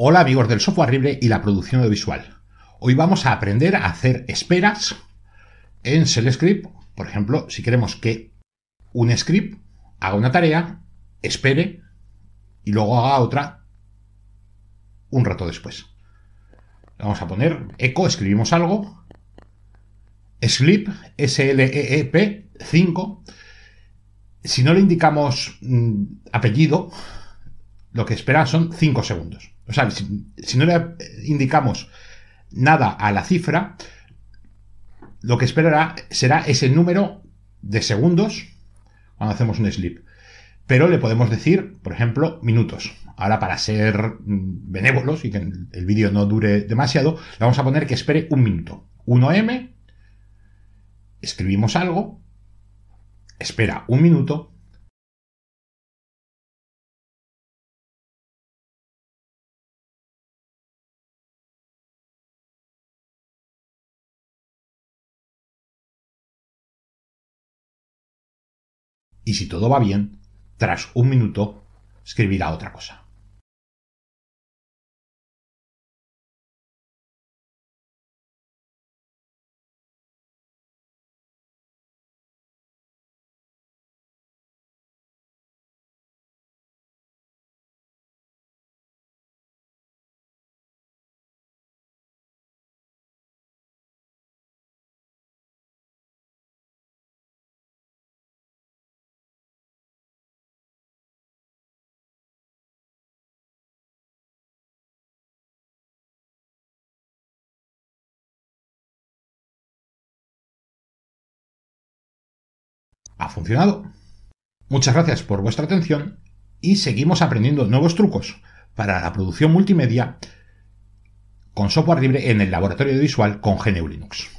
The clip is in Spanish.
Hola amigos del software libre y la producción audiovisual. Hoy vamos a aprender a hacer esperas en Shell Script. Por ejemplo, si queremos que un script haga una tarea, espere y luego haga otra un rato después. Vamos a poner eco, escribimos algo. Sleep, S-L-E-E-P, 5. Si no le indicamos mm, apellido, lo que espera son 5 segundos. O sea, si, no le indicamos nada a la cifra, lo que esperará será ese número de segundos cuando hacemos un sleep. Pero le podemos decir, por ejemplo, minutos. Ahora, para ser mm, benévolos y que el vídeo no dure demasiado, le vamos a poner que espere un minuto. 1M, escribimos algo, espera un minuto y si todo va bien, tras un minuto, escribirá otra cosa. ha funcionado. Muchas gracias por vuestra atención y seguimos aprendiendo nuevos trucos para la producción multimedia con software libre en el laboratorio visual con GNU Linux.